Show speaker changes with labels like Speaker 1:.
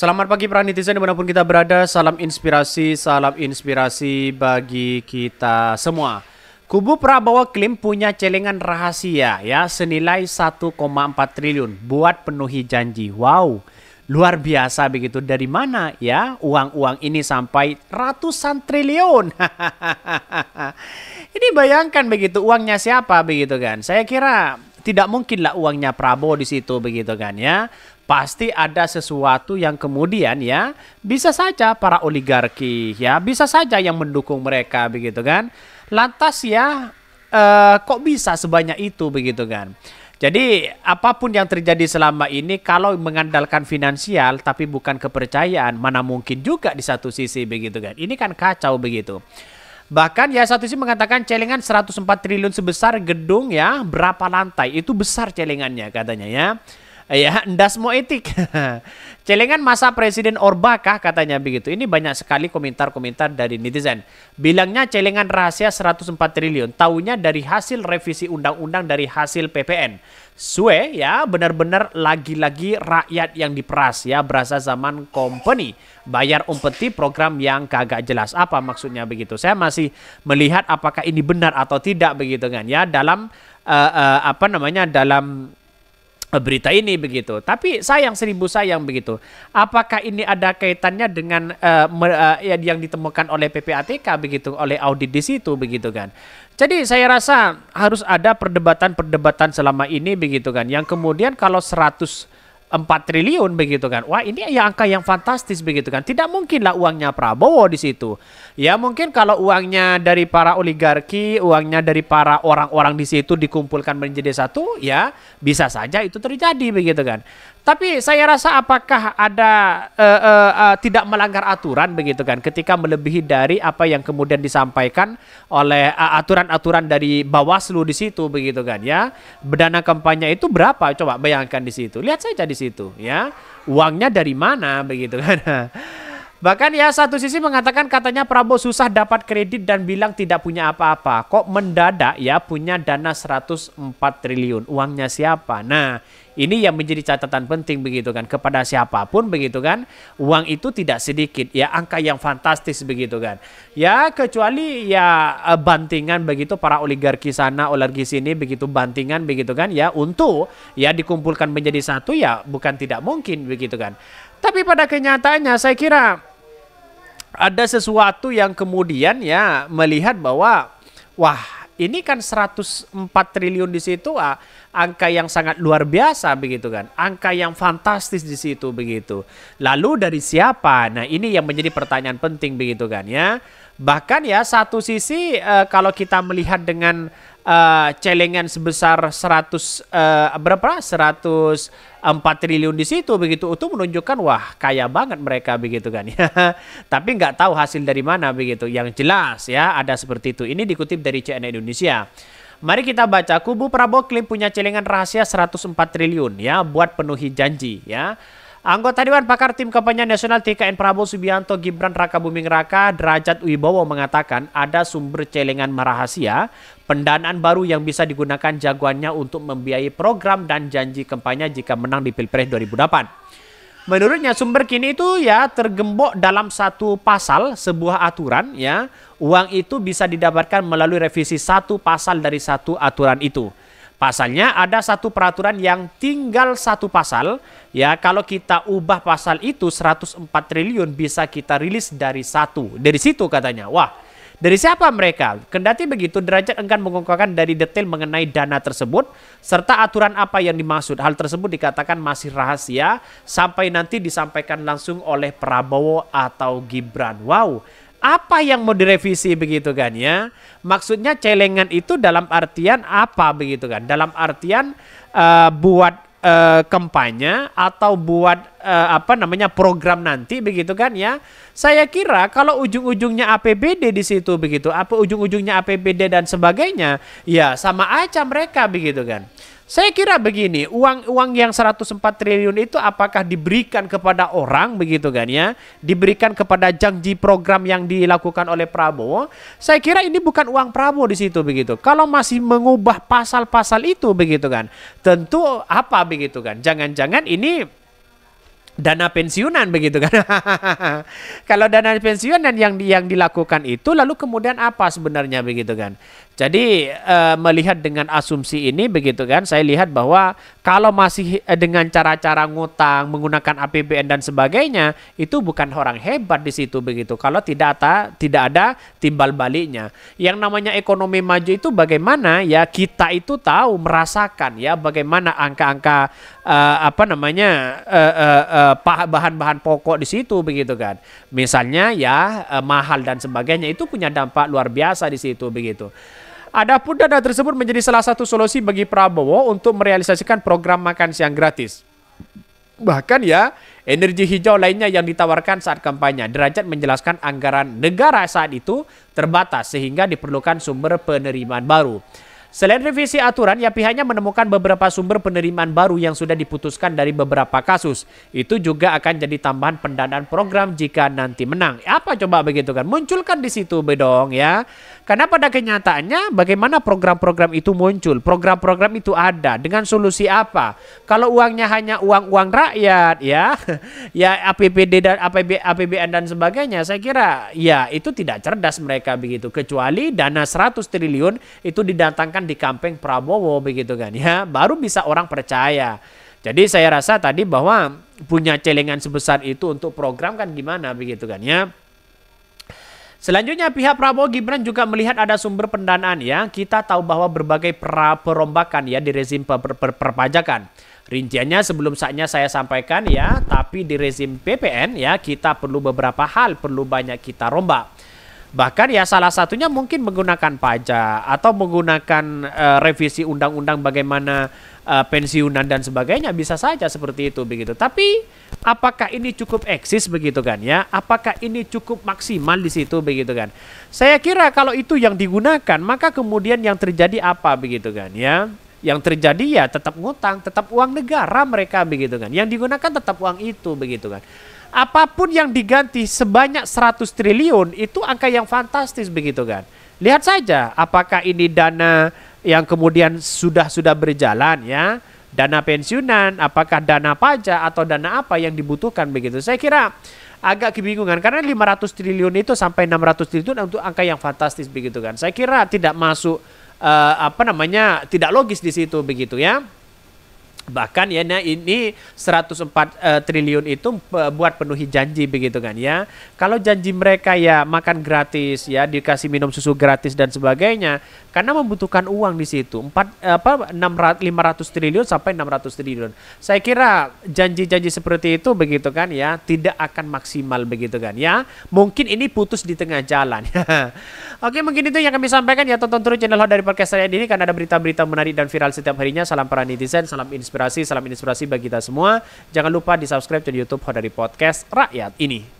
Speaker 1: Selamat pagi para netizen dimanapun kita berada, salam inspirasi, salam inspirasi bagi kita semua. Kubu Prabowo klaim punya celengan rahasia ya senilai 1,4 triliun buat penuhi janji. Wow, luar biasa begitu. Dari mana ya uang-uang ini sampai ratusan triliun? ini bayangkan begitu uangnya siapa begitu kan. Saya kira tidak mungkinlah uangnya Prabowo di situ begitu kan ya pasti ada sesuatu yang kemudian ya bisa saja para oligarki ya bisa saja yang mendukung mereka begitu kan lantas ya eh, kok bisa sebanyak itu begitu kan jadi apapun yang terjadi selama ini kalau mengandalkan finansial tapi bukan kepercayaan mana mungkin juga di satu sisi begitu kan ini kan kacau begitu Bahkan ya satu sih mengatakan celengan 104 triliun sebesar gedung ya berapa lantai itu besar celengannya katanya ya ya semua etik celengan masa presiden Orba kah katanya begitu ini banyak sekali komentar-komentar dari netizen bilangnya celengan rahasia 104 triliun tahunya dari hasil revisi undang-undang dari hasil PPN Sue ya benar-benar lagi-lagi rakyat yang diperas ya berasa zaman company bayar umpeti program yang kagak jelas apa maksudnya begitu saya masih melihat apakah ini benar atau tidak begitu kan ya dalam uh, uh, apa namanya dalam berita ini begitu. Tapi sayang seribu sayang begitu. Apakah ini ada kaitannya dengan uh, uh, yang ditemukan oleh PPATK begitu oleh audit di situ begitu kan. Jadi saya rasa harus ada perdebatan-perdebatan selama ini begitu kan. Yang kemudian kalau 100 4 triliun begitu kan. Wah, ini ya angka yang fantastis begitu kan. Tidak mungkinlah uangnya Prabowo di situ. Ya, mungkin kalau uangnya dari para oligarki, uangnya dari para orang-orang di situ dikumpulkan menjadi satu, ya bisa saja itu terjadi begitu kan. Tapi saya rasa apakah ada uh, uh, uh, tidak melanggar aturan begitu kan ketika melebihi dari apa yang kemudian disampaikan oleh aturan-aturan uh, dari Bawaslu di situ begitu kan ya. Bedana kampanye itu berapa coba bayangkan di situ. Lihat saja di situ ya. Uangnya dari mana begitu kan. Bahkan ya satu sisi mengatakan katanya Prabowo susah dapat kredit dan bilang tidak punya apa-apa. Kok mendadak ya punya dana 104 triliun. Uangnya siapa? Nah, ini yang menjadi catatan penting begitu kan kepada siapapun begitu kan. Uang itu tidak sedikit ya angka yang fantastis begitu kan. Ya kecuali ya eh, bantingan begitu para oligarki sana oligarki sini begitu bantingan begitu kan ya untuk ya dikumpulkan menjadi satu ya bukan tidak mungkin begitu kan. Tapi pada kenyataannya saya kira ada sesuatu yang kemudian ya melihat bahwa wah ini kan 104 triliun di situ ah, angka yang sangat luar biasa begitu kan. Angka yang fantastis di situ begitu. Lalu dari siapa? Nah, ini yang menjadi pertanyaan penting begitu kan ya. Bahkan ya satu sisi uh, kalau kita melihat dengan uh, celengan sebesar 100 uh, eh, berapa? 104 triliun di situ begitu itu menunjukkan wah kaya banget mereka begitu kan ya. Tapi nggak tahu hasil dari mana begitu. Yang jelas ya ada seperti itu. Ini dikutip dari CNN Indonesia. Mari kita baca kubu Prabowo klaim punya celengan rahasia 104 triliun ya buat penuhi janji ya. Anggota Dewan Pakar Tim Kampanye Nasional TKN Prabowo Subianto Gibran Raka Buming Raka Derajat Wibowo mengatakan ada sumber celengan merahasia pendanaan baru yang bisa digunakan jagoannya untuk membiayai program dan janji kampanye jika menang di Pilpres 2008. Menurutnya sumber kini itu ya tergembok dalam satu pasal sebuah aturan ya uang itu bisa didapatkan melalui revisi satu pasal dari satu aturan itu. Pasalnya ada satu peraturan yang tinggal satu pasal. Ya, kalau kita ubah pasal itu 104 triliun bisa kita rilis dari satu. Dari situ katanya. Wah, dari siapa mereka? Kendati begitu, derajat enggan mengungkapkan dari detail mengenai dana tersebut serta aturan apa yang dimaksud. Hal tersebut dikatakan masih rahasia sampai nanti disampaikan langsung oleh Prabowo atau Gibran. Wow, apa yang mau direvisi begitu kan ya? Maksudnya celengan itu dalam artian apa begitu kan? Dalam artian uh, buat uh, kampanye atau buat uh, apa namanya program nanti begitu kan ya? Saya kira kalau ujung-ujungnya APBD di situ begitu, apa ujung-ujungnya APBD dan sebagainya, ya sama aja mereka begitu kan. Saya kira begini, uang uang yang 104 triliun itu apakah diberikan kepada orang begitu kan ya? Diberikan kepada janji program yang dilakukan oleh Prabowo? Saya kira ini bukan uang Prabowo di situ begitu. Kalau masih mengubah pasal-pasal itu begitu kan. Tentu apa begitu kan? Jangan-jangan ini dana pensiunan begitu kan. Kalau dana pensiunan yang yang dilakukan itu lalu kemudian apa sebenarnya begitu kan. Jadi uh, melihat dengan asumsi ini begitu kan, saya lihat bahwa kalau masih eh, dengan cara-cara ngutang menggunakan APBN dan sebagainya, itu bukan orang hebat di situ begitu. Kalau tidak ada tidak ada timbal baliknya. Yang namanya ekonomi maju itu bagaimana ya kita itu tahu merasakan ya bagaimana angka-angka uh, apa namanya bahan-bahan uh, uh, pokok di situ begitu kan. Misalnya ya mahal dan sebagainya itu punya dampak luar biasa di situ begitu. Adapun dana tersebut menjadi salah satu solusi bagi Prabowo untuk merealisasikan program makan siang gratis. Bahkan ya, energi hijau lainnya yang ditawarkan saat kampanye. Derajat menjelaskan anggaran negara saat itu terbatas sehingga diperlukan sumber penerimaan baru. Selain revisi aturan, ya pihaknya menemukan beberapa sumber penerimaan baru yang sudah diputuskan dari beberapa kasus. Itu juga akan jadi tambahan pendanaan program jika nanti menang. Apa coba begitu kan? Munculkan di situ bedong ya. Karena pada kenyataannya bagaimana program-program itu muncul? Program-program itu ada dengan solusi apa? Kalau uangnya hanya uang-uang rakyat ya, ya APBD dan APB, APBN dan sebagainya, saya kira ya itu tidak cerdas mereka begitu. Kecuali dana 100 triliun itu didatangkan di kampung Prabowo begitu kan ya baru bisa orang percaya jadi saya rasa tadi bahwa punya celengan sebesar itu untuk program kan gimana begitu kan ya Selanjutnya pihak Prabowo Gibran juga melihat ada sumber pendanaan ya. Kita tahu bahwa berbagai pra perombakan ya di rezim per per perpajakan. Rinciannya sebelum saatnya saya sampaikan ya, tapi di rezim PPN ya kita perlu beberapa hal perlu banyak kita rombak. Bahkan ya salah satunya mungkin menggunakan pajak atau menggunakan uh, revisi undang-undang bagaimana uh, pensiunan dan sebagainya bisa saja seperti itu begitu. Tapi apakah ini cukup eksis begitu kan ya? Apakah ini cukup maksimal di situ begitu kan? Saya kira kalau itu yang digunakan maka kemudian yang terjadi apa begitu kan ya? Yang terjadi ya tetap ngutang, tetap uang negara mereka begitu kan. Yang digunakan tetap uang itu begitu kan apapun yang diganti sebanyak 100 triliun itu angka yang fantastis begitu kan. Lihat saja apakah ini dana yang kemudian sudah-sudah berjalan ya, dana pensiunan, apakah dana pajak atau dana apa yang dibutuhkan begitu. Saya kira agak kebingungan karena 500 triliun itu sampai 600 triliun untuk angka yang fantastis begitu kan. Saya kira tidak masuk uh, apa namanya tidak logis di situ begitu ya bahkan ya nah ini 104 uh, eh, triliun itu eh, buat penuhi janji begitu kan ya kalau janji mereka ya makan gratis ya dikasih minum susu gratis dan sebagainya karena membutuhkan uang di situ 4 eh, apa 600 500 triliun sampai 600 triliun saya kira janji-janji seperti itu begitu kan ya tidak akan maksimal begitu kan ya mungkin ini putus di tengah jalan oke mungkin itu yang kami sampaikan ya tonton terus channel dari podcast saya ini karena ada berita-berita menarik dan viral setiap harinya salam para netizen salam inspirasi inspirasi, salam inspirasi bagi kita semua. Jangan lupa di subscribe di YouTube Hodari Podcast Rakyat ini.